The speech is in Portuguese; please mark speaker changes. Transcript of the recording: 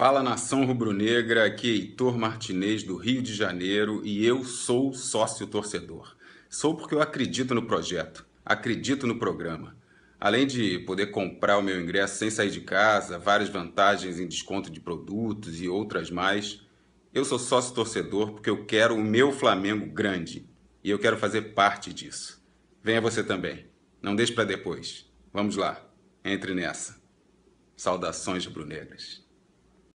Speaker 1: Fala nação rubro-negra, aqui é Heitor Martinez do Rio de Janeiro e eu sou sócio torcedor. Sou porque eu acredito no projeto, acredito no programa. Além de poder comprar o meu ingresso sem sair de casa, várias vantagens em desconto de produtos e outras mais, eu sou sócio torcedor porque eu quero o meu Flamengo grande e eu quero fazer parte disso. Venha você também. Não deixe para depois. Vamos lá. Entre nessa. Saudações rubro-negras.